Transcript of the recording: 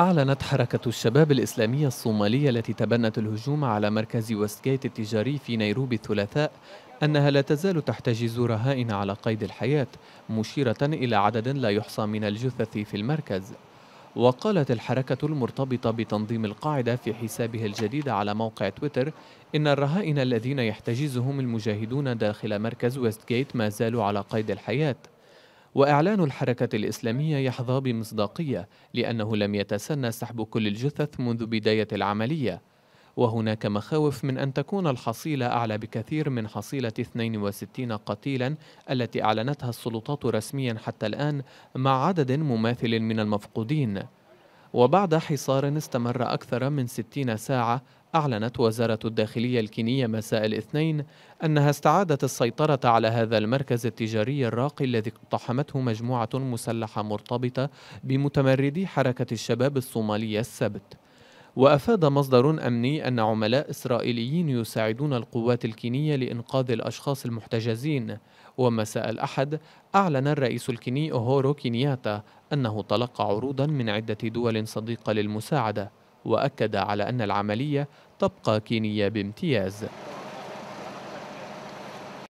أعلنت حركة الشباب الإسلامية الصومالية التي تبنت الهجوم على مركز وستجيت التجاري في نيروبي الثلاثاء أنها لا تزال تحتجز رهائن على قيد الحياة مشيرة إلى عدد لا يحصى من الجثث في المركز وقالت الحركة المرتبطة بتنظيم القاعدة في حسابها الجديد على موقع تويتر إن الرهائن الذين يحتجزهم المجاهدون داخل مركز ويستجيت ما زالوا على قيد الحياة وإعلان الحركة الإسلامية يحظى بمصداقية لأنه لم يتسنى سحب كل الجثث منذ بداية العملية وهناك مخاوف من أن تكون الحصيلة أعلى بكثير من حصيلة 62 قتيلا التي أعلنتها السلطات رسميا حتى الآن مع عدد مماثل من المفقودين وبعد حصار استمر أكثر من 60 ساعة أعلنت وزارة الداخلية الكينية مساء الاثنين أنها استعادت السيطرة على هذا المركز التجاري الراقي الذي اقتحمته مجموعة مسلحة مرتبطة بمتمردي حركة الشباب الصومالية السبت وأفاد مصدر أمني أن عملاء إسرائيليين يساعدون القوات الكينية لإنقاذ الأشخاص المحتجزين ومساء الأحد أعلن الرئيس الكيني أوهورو كينياتا أنه تلقى عروضا من عدة دول صديقة للمساعدة وأكد على أن العملية تبقى كينية بامتياز